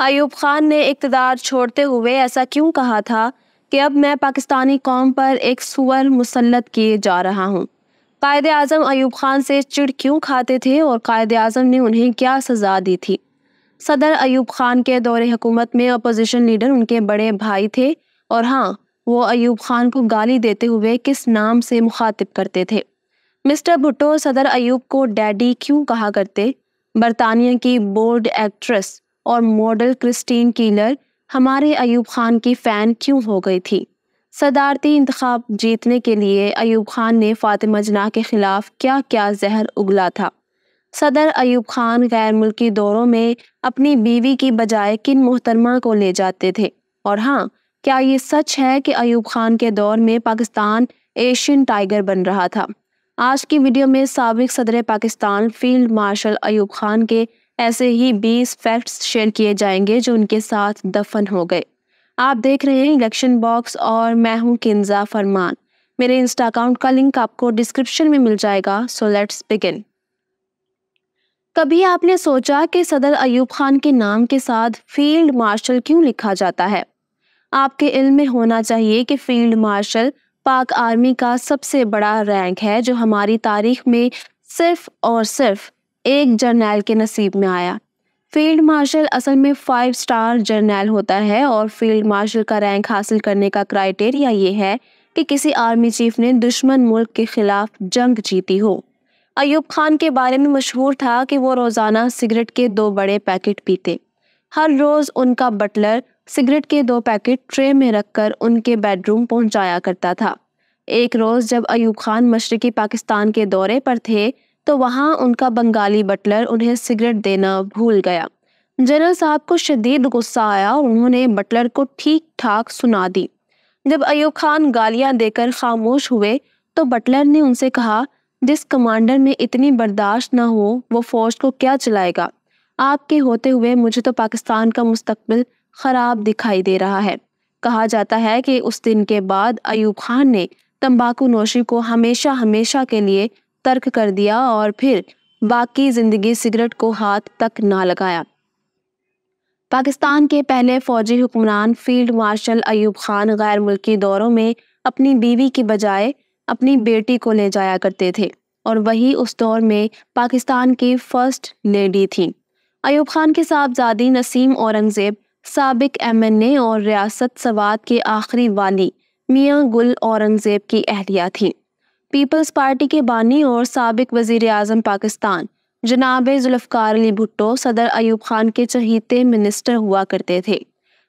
अयूब खान ने इकतदार छोड़ते हुए ऐसा क्यों कहा था कि अब मैं पाकिस्तानी कौम पर एक सुअर मुसलत किए जा रहा हूँ कायद अजम अयूब खान से चिड़ क्यों खाते थे और कायद अजम ने उन्हें क्या सज़ा दी थी सदर अयूब खान के दौरे हुकूमत में अपोजिशन लीडर उनके बड़े भाई थे और हाँ वो अयूब खान को गाली देते हुए किस नाम से मुखातिब करते थे मिस्टर भुट्टो सदर अयूब को डैडी क्यों कहा करते बरतानिया की बोल्ड एक्ट्रेस और मॉडल क्रिस्टीन कीलर हमारे अयूब खान की फ़ैन क्यों हो गई थी सदारती इंतखब जीतने के लिए अयूब खान ने फ़ातिमा जना के ख़िलाफ़ क्या क्या जहर उगला था सदर अयूब खान गैर मुल्की दौरों में अपनी बीवी की बजाय किन मोहतरमा को ले जाते थे और हाँ क्या ये सच है कि अयूब खान के दौर में पाकिस्तान एशियन टाइगर बन रहा था आज की वीडियो में सबक सदर पाकिस्तान फील्ड मार्शल अयूब खान के ऐसे ही 20 फैक्ट्स शेयर किए जाएंगे जो उनके साथ दफन हो गए आप देख रहे हैं इलेक्शन बॉक्स और मैं हूं किन्जा फरमान मेरे इंस्टा अकाउंट का लिंक आपको डिस्क्रिप्शन में मिल जाएगा सो लेट्स बिगिन कभी आपने सोचा कि सदर अयूब खान के नाम के साथ फील्ड मार्शल क्यों लिखा जाता है आपके इल्म में होना चाहिए कि फील्ड मार्शल पाक आर्मी का सबसे बड़ा रैंक है जो हमारी तारीख में सिर्फ और सिर्फ एक जर्नैल के नसीब में आया फील्ड मार्शल असल में फाइव स्टार जर्नैल होता है और फील्ड मार्शल का रैंक हासिल करने का क्राइटेरिया ये है कि किसी आर्मी चीफ ने दुश्मन मुल्क के खिलाफ जंग जीती हो अयूब खान के बारे में मशहूर था कि वो रोज़ाना सिगरेट के दो बड़े पैकेट पीते हर रोज़ उनका बटलर सिगरेट के दो पैकेट ट्रे में रखकर उनके बेडरूम पहुंचाया करता था एक रोज़ जब अयूब खान मशरक़ी पाकिस्तान के दौरे पर थे तो वहाँ उनका बंगाली बटलर उन्हें सिगरेट देना भूल गया जनरल साहब को शदीद गुस्सा आया और उन्होंने बटलर को ठीक ठाक सुना दी जब अयूब खान गालियाँ देकर खामोश हुए तो बटलर ने उनसे कहा जिस कमांडर में इतनी बर्दाश्त न हो वो फौज को क्या चलाएगा आपके होते हुए मुझे तो पाकिस्तान का मुस्तबिल ख़राब दिखाई दे रहा है कहा जाता है कि उस दिन के बाद अयूब खान ने तंबाकू नोशी को हमेशा हमेशा के लिए तर्क कर दिया और फिर बाकी जिंदगी सिगरेट को हाथ तक ना लगाया पाकिस्तान के पहले फौजी हुक्मरान फील्ड मार्शल अयूब खान गैर मुल्की दौरों में अपनी बीवी के बजाय अपनी बेटी को ले जाया करते थे और वही उस दौर में पाकिस्तान की फर्स्ट लेडी थी अयूब खान के साहबजादी नसीम औरंगज़ेब सबक एम एन ए और रियासत सवाद के आखिरी वाली मियाँ गुल औरंगज़ेब की अहलिया थी पीपल्स पार्टी के बानी और सबक वजीर अजम पाकिस्तान जनाब जुल्फकार अली भुट्टो सदर अयूब खान के चहीते मिनिस्टर हुआ करते थे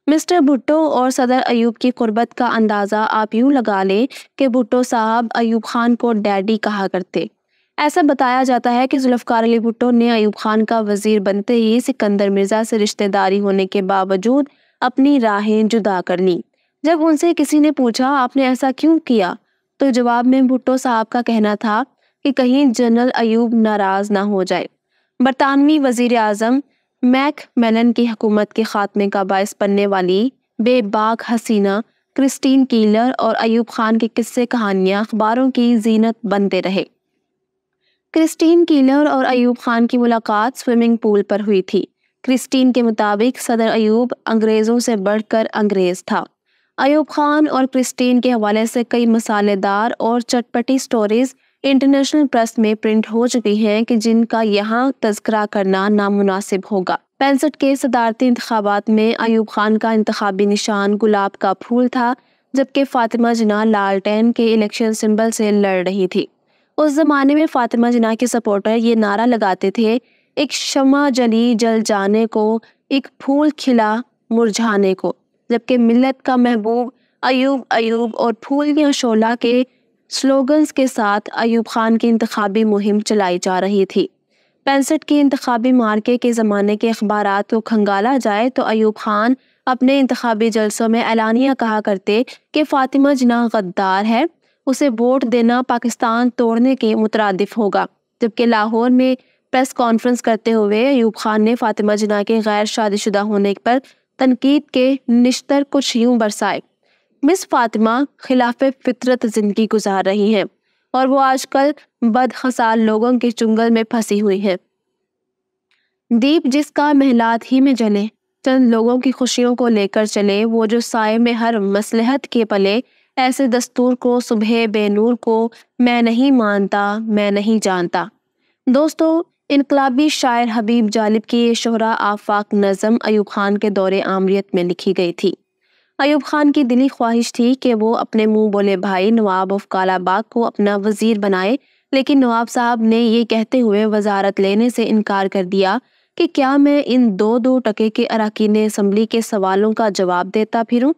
मिस्टर भुट्टो और सदर अयूब की कुर्बत का अंदाज़ा आप यूँ लगा लें कि भुट्टो साहब अयूब खान को डैडी कहा करते ऐसा बताया जाता है कि जुल्फकार अली भुट्टो ने अयूब खान का वजीर बनते ही सिकंदर मिर्ज़ा से रिश्तेदारी होने के बावजूद अपनी राहें जुदा कर लीं जब उनसे किसी ने पूछा आपने ऐसा क्यों किया तो जवाब में भुट्टो साहब का कहना था कि कहीं जनरल अयूब नाराज ना हो जाए बरतानवी वजीर आजम मैक मेलन की हुकूमत के खात्मे का बायस बनने वाली बेबाक हसीना क्रिस्टीन कीलर और अयूब खान के किस्से कहानियां अखबारों की जीनत बनते रहे क्रिस्टीन कीलर और अयूब खान की मुलाकात स्विमिंग पूल पर हुई थी क्रिस्टीन के मुताबिक सदर अयूब अंग्रेज़ों से बढ़कर अंग्रेज़ था अयूब खान और क्रिस्टीन के हवाले से कई मसालेदार और चटपटी स्टोरीज इंटरनेशनल प्रेस में प्रिंट हो चुकी हैं कि जिनका यहाँ तस्करा करना नामुनासिब होगा पैंसठ के सदारती इंतबात में अयूब खान का इंतबी निशान गुलाब का फूल था जबकि फ़ातिमा जना लालटेन के इलेक्शन सिंबल से लड़ रही थी उस ज़माने में फ़ातिमा जना के सपोर्टर ये नारा लगाते थे एक शमा जली जल जाने को एक फूल खिला मुरझाने को जबकि मिलत का महबूब अयूब अयूब और फूल या शोला के स्लोगन्स के साथ अयूब खान की इंतबी मुहिम चलाई जा रही थी पैंसठ की इंतबी मार्के के ज़माने के अखबार को खंगाला जाए तो अयूब खान अपने इंतबी जलसों में एलानिया कहा करते कि फ़ातिमा जना गद्दार है उसे वोट देना पाकिस्तान तोड़ने के मुतरदफ होगा जबकि लाहौर में प्रेस कॉन्फ्रेंस करते हुए अयूब खान ने फ़ातिमा जना के गैर शादीशुदा होने पर तनकीद के निश्तर कुछ यूं बरसाए मिस फातिमा खिलाफ फितरत ज़िंदगी गुजार रही हैं और वो आजकल बदखसाल लोगों के चुंगल में फंसी हुई हैं दीप जिसका महलात ही में जले चंद लोगों की खुशियों को लेकर चले वो जो साय में हर मसलहत के पले ऐसे दस्तूर को सुबह बेनूर को मैं नहीं मानता मैं नहीं जानता दोस्तों इनकलाबी शायर हबीब जालिब की ये शहरा आफाक नज़म अयूब खान के दौरे आमरीत में लिखी गई थी अयूब खान की दिली ख्वाहिश थी कि वो अपने मुंह बोले भाई नवाब ऑफ कालाबाग को अपना वजीर बनाए लेकिन नवाब साहब ने ये कहते हुए वजारत लेने से इनकार कर दिया कि क्या मैं इन दो दो टके के अरकान असम्बली के सवालों का जवाब देता फिरूँ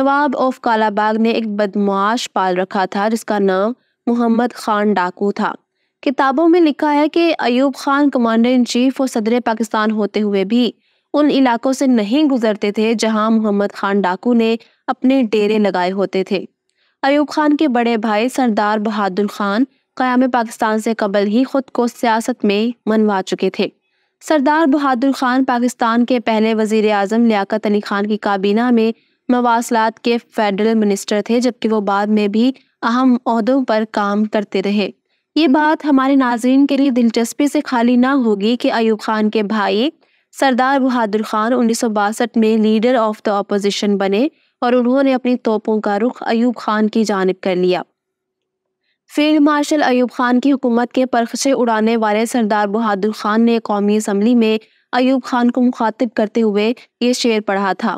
नवाब ऑफ कालाबाग ने एक बदमाश पाल रखा था जिसका नाम मोहम्मद खान डाकू था किताबों में लिखा है कि Ayub Khan commander in chief और सदर पाकिस्तान होते हुए भी उन इलाकों से नहीं गुजरते थे जहां मोहम्मद खान डाकू ने अपने डेरे लगाए होते थे अयूब खान के बड़े भाई सरदार बहादुर खान क़याम पाकिस्तान से कबल ही खुद को सियासत में मनवा चुके थे सरदार बहादुर खान पाकिस्तान के पहले वजीर अजम लियाकत अली खान की काबीना में मवासलात के फेडरल मिनिस्टर थे जबकि वो बाद में भी अहम अहदों पर काम करते रहे ये बात हमारे नाजरन के लिए दिलचस्पी से खाली ना होगी कि अयूब खान के भाई सरदार बहादुर खान उन्नीस में लीडर ऑफ द अपोजिशन बने और उन्होंने अपनी तोपों का रुख अयूब खान की जानब कर लिया फील्ड मार्शल अयूब खान की हुकूमत के परखशे उड़ाने वाले सरदार बहादुर खान ने कौमी असम्बली में अयूब खान को मुखातिब करते हुए ये शेर पढ़ा था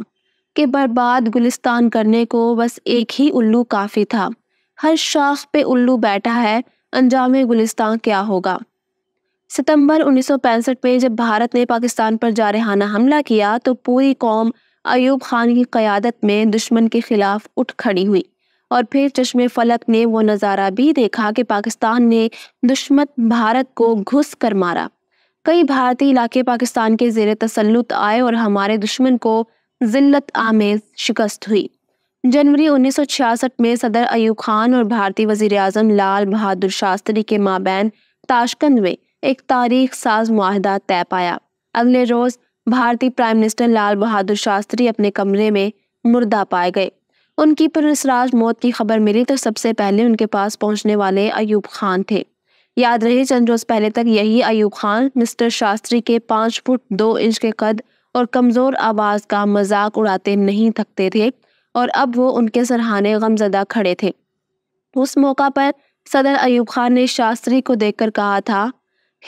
कि बर्बाद गुलिस्तान करने को बस एक ही उल्लू काफ़ी था हर शाख पे उल्लू बैठा है अंजाम गुलिस्तान क्या होगा सितंबर 1965 में जब भारत ने पाकिस्तान पर जारहाना हमला किया तो पूरी कौम अयूब खान की क़्यादत में दुश्मन के ख़िलाफ़ उठ खड़ी हुई और फिर चश्मे फलक ने वो नज़ारा भी देखा कि पाकिस्तान ने दुश्मन भारत को घुस कर मारा कई भारतीय इलाके पाकिस्तान के जेर तसलुत आए और हमारे दुश्मन को जिल्लत आमेज शिकस्त हुई जनवरी 1966 में सदर अयूब खान और भारतीय वजीर अजम लाल बहादुर शास्त्री के माबेन ताशकंद में एक तारीख साज माहदा तय पाया अगले रोज भारतीय प्राइम मिनिस्टर लाल बहादुर शास्त्री अपने कमरे में मुर्दा पाए गए उनकी पुरसराज मौत की खबर मिली तो सबसे पहले उनके पास पहुंचने वाले अयूब खान थे याद रहे चंद रोज पहले तक यही अयूब खान मिस्टर शास्त्री के पांच फुट दो इंच के कद और कमज़ोर आवाज़ का मजाक उड़ाते नहीं थकते थे और अब वो उनके सरहाने गमजदा खड़े थे उस मौका पर सदर अयूब खान ने शास्त्री को देखकर कहा था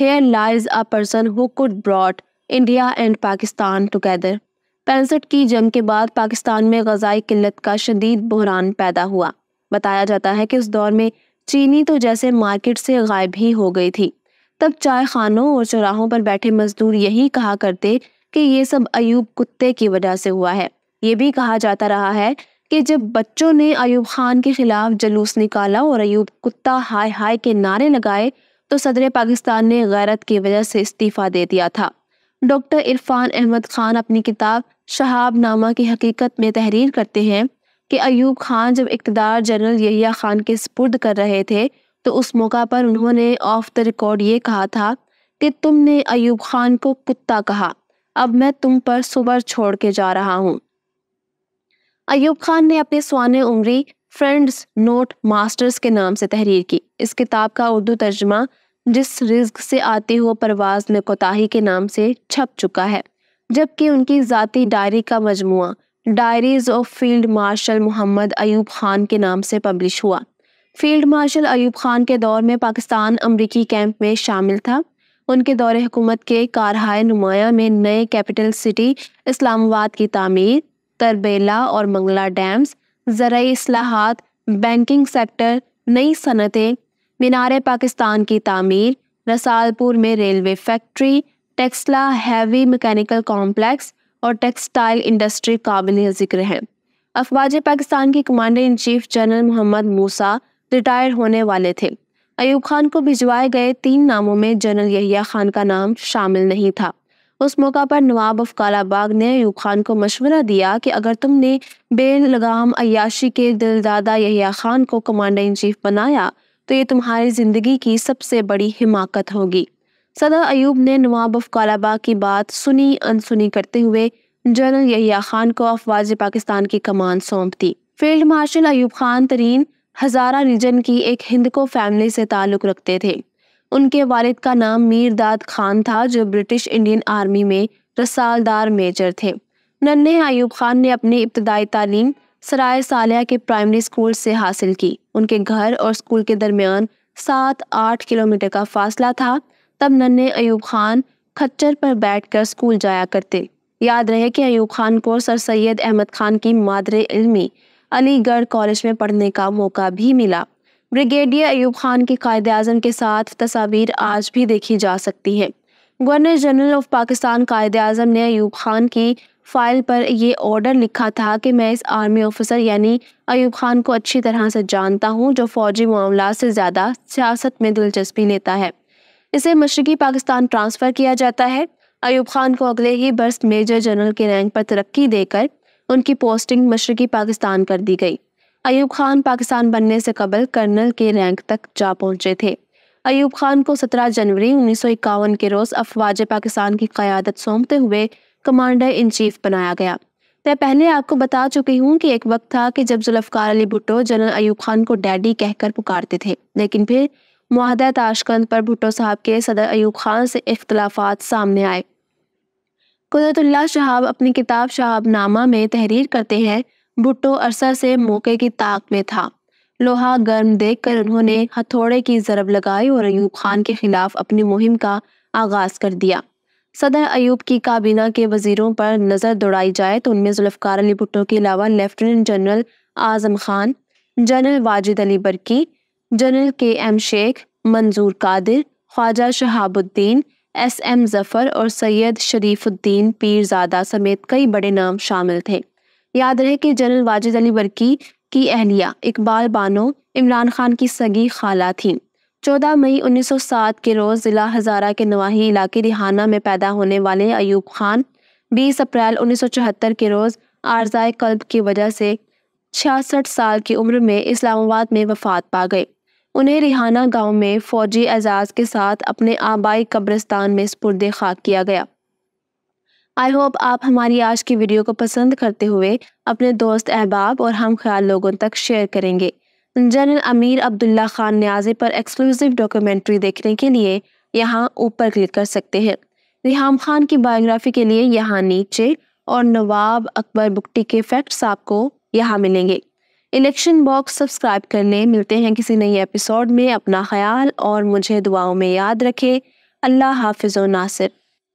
here lies a person who could brought India and Pakistan together पैंसठ की जंग के बाद पाकिस्तान में गजाई किल्लत का शदीद बहरान पैदा हुआ बताया जाता है कि उस दौर में चीनी तो जैसे मार्केट से गायब ही हो गई थी तब चाय खानों और चौराहों पर बैठे मजदूर यही कहा करते कि ये सब अयूब कुत्ते की वजह से हुआ है ये भी कहा जाता रहा है कि जब बच्चों ने अयूब खान के खिलाफ जलूस निकाला और अयूब कुत्ता हाय हाय के नारे लगाए तो सदर पाकिस्तान ने गैरत की वजह से इस्तीफ़ा दे दिया था डॉक्टर इरफान अहमद खान अपनी किताब शहाब नामा की हकीकत में तहरीर करते हैं कि अयूब खान जब इकतदार जनरल यहिया खान के सपुर्द कर रहे थे तो उस मौका पर उन्होंने ऑफ द रिकॉर्ड ये कहा था कि तुमने अयूब खान को कुत्ता कहा अब मैं तुम पर सुबर छोड़ के जा रहा हूँ अयूब खान ने अपनी स्वान उम्री फ्रेंड्स नोट मास्टर्स के नाम से तहरीर की इस किताब का उर्दू तर्जमा जिस रिज्क से आती हुए परवाज में कोताही के नाम से छप चुका है जबकि उनकी ज़ाती डायरी का मजमु diaries of field marshal Mohammad Ayub Khan के नाम से पब्लिश हुआ फील्ड मार्शल अयूब खान के दौर में पाकिस्तान अमरीकी कैंप में शामिल था उनके दौरे हुकूमत के कारहाय नुमाया में नए कैपिटल सिटी इस्लामाबाद की तामीर तरबेला और मंगला डैम्स ज़रूरी असलाहत बैंकिंग सेक्टर नई सनतें मीनार पाकिस्तान की तमीर रसालपुर में railway factory Taxila heavy mechanical complex और टेक्सटाइल इंडस्ट्री काबिल जिक्र हैं अफवाज पाकिस्तान के commander in chief general Mohammad Musa retire होने वाले थे अयूब खान को भिजवाए गए तीन नामों में जनरल यहिया खान का नाम शामिल नहीं था उस मौका पर नवाब ऑफ कालाबाग ने यूब खान को मशवरा दिया कि अगर तुमने बेलगाम अयाशी के दिलदादा यहिया खान को कमांडर इन चीफ बनाया तो ये तुम्हारी ज़िंदगी की सबसे बड़ी हिमाकत होगी सदर अयूब ने नवाब ऑफ कालाबाग की बात सुनी अनसुनी करते हुए जनरल यहिया खान को अफवाज पाकिस्तान की कमान सौंप दी field marshal Ayub Khan Tareen Hazara reason की एक हिंदको फैमिली से ताल्लुक़ रखते थे उनके वालिद का नाम मीरदाद खान था जो ब्रिटिश इंडियन आर्मी में रसालदार मेजर थे नन्हे अयूब खान ने अपनी इब्तदाई तालीम सराय सालिया के प्राइमरी स्कूल से हासिल की उनके घर और स्कूल के दरमियान सात आठ किलोमीटर का फासला था तब नन्हे अयूब खान खच्चर पर बैठकर स्कूल जाया करते याद रहे कि अयूब खान को सर सैयद अहमद खान की मादर इल्मी अलीगढ़ कॉलेज में पढ़ने का मौका भी मिला ब्रिगेडियर अयूब खान के कायद अजम के साथ तस्वीर आज भी देखी जा सकती है governor general of Pakistan Quaid Azam ने अयूब खान की फाइल पर यह ऑर्डर लिखा था कि मैं इस आर्मी ऑफिसर यानी अयूब खान को अच्छी तरह से जानता हूँ जो फौजी मामला से ज़्यादा सियासत में दिलचस्पी लेता है इसे मशरकी पाकिस्तान ट्रांसफ़र किया जाता है अयूब खान को अगले ही बर्स मेजर जनरल के रैंक पर तरक्की देकर उनकी पोस्टिंग मशरकी पाकिस्तान कर दी गई अयूब खान पाकिस्तान बनने से कबल कर्नल के रैंक तक जा पहुंचे थे अयूब खान को 17 जनवरी उन्नीस के रोज़ अफवाज पाकिस्तान की क़्यादत सौंपते हुए कमांडर इन चीफ बनाया गया मैं पहले आपको बता चुकी हूँ कि एक वक्त था कि जब जुल्फकार अली भुट्टो जनरल अयूब खान को डैडी कहकर पुकारते थे लेकिन फिर माहदा ताशकंद पर भुट्टो साहब के सदर अयूब खान से इख्तलाफात सामने आए कुदरतुल्ला शहाब अपनी किताब शहाबनामा में तहरीर करते हैं भुट्टो अरसा से मौके की ताक में था लोहा गर्म देख कर उन्होंने हथौड़े की जरब लगाई और अयूब खान के खिलाफ अपनी मुहिम का आगाज कर दिया सदर अयूब की काबीना के वजीरों पर नज़र दौड़ाई जाए तो उनमें जुल्फकार अली भुट्टो के अलावा lieutenant general Azam Khan general Wajid Ali Barki general K M Sheikh Manzoor Qadir Khwaja Shahabuddin S M Zafar और सैयद शरीफुद्दीन पीरजादा समेत कई बड़े नाम शामिल थे याद रहे कि जनरल वाजिद अली वर्की की अहलिया इकबाल बानो इमरान खान की सगी खाला थीं 14 मई 1907 के रोज़ ज़िला हज़ारा के नवाही इलाके रिहाना में पैदा होने वाले अयूब खान 20 अप्रैल 1974 के रोज़ आर्जाए कल्ब की वजह से छियासठ साल की उम्र में इस्लामाबाद में वफात पा गए उन्हें रिहाना गांव में फ़ौजी एजाज़ के साथ अपने आबाई कब्रिस्तान में स्पुरद खाक किया गया आई होप आप हमारी आज की वीडियो को पसंद करते हुए अपने दोस्त अहबाब और हम ख्याल लोगों तक शेयर करेंगे जनरल अमीर अब्दुल्ला खान न्याजे पर एक्सक्लूसिव डॉक्यूमेंट्री देखने के लिए यहाँ ऊपर क्लिक कर सकते हैं रिहाम खान की बायोग्राफी के लिए यहाँ नीचे और नवाब अकबर बुकटी के फैक्ट्स आपको यहाँ मिलेंगे इलेक्शन बॉक्स सब्सक्राइब करने मिलते हैं किसी नई एपिसोड में अपना ख्याल और मुझे दुआओं में याद रखें अल्लाह हाफिज़ नासिर